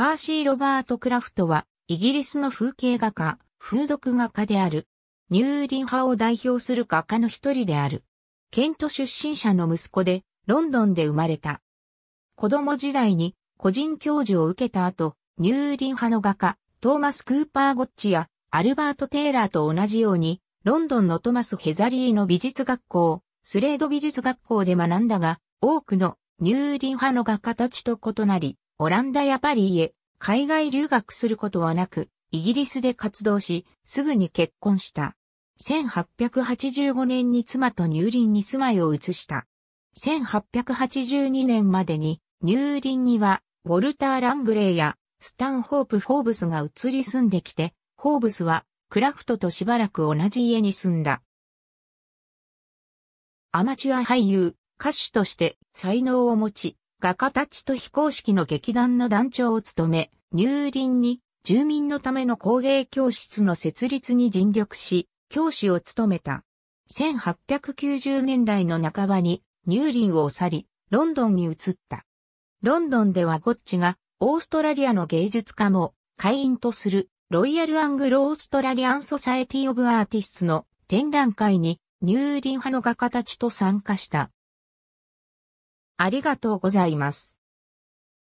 パーシー・ロバート・クラフトは、イギリスの風景画家、風俗画家である。ニューリン派を代表する画家の一人である。ケント出身者の息子で、ロンドンで生まれた。子供時代に個人教授を受けた後、ニューリン派の画家、トーマス・クーパー・ゴッチや、アルバート・テイラーと同じように、ロンドンのトマス・ヘザリーの美術学校、スレード美術学校で学んだが、多くのニューリン派の画家たちと異なり、オランダやパリへ海外留学することはなく、イギリスで活動し、すぐに結婚した。1885年に妻と乳輪に住まいを移した。1882年までに乳輪にはウォルター・ラングレーやスタン・ホープ・ホーブスが移り住んできて、ホーブスはクラフトとしばらく同じ家に住んだ。アマチュア俳優、歌手として才能を持ち、画家たちと非公式の劇団の団長を務め、入林に住民のための工芸教室の設立に尽力し、教師を務めた。1890年代の半ばに入林を去り、ロンドンに移った。ロンドンではゴッチがオーストラリアの芸術家も会員とするロイヤルアングロオーストラリアンソサエティオブアーティスツの展覧会に入林派の画家たちと参加した。ありがとうございます。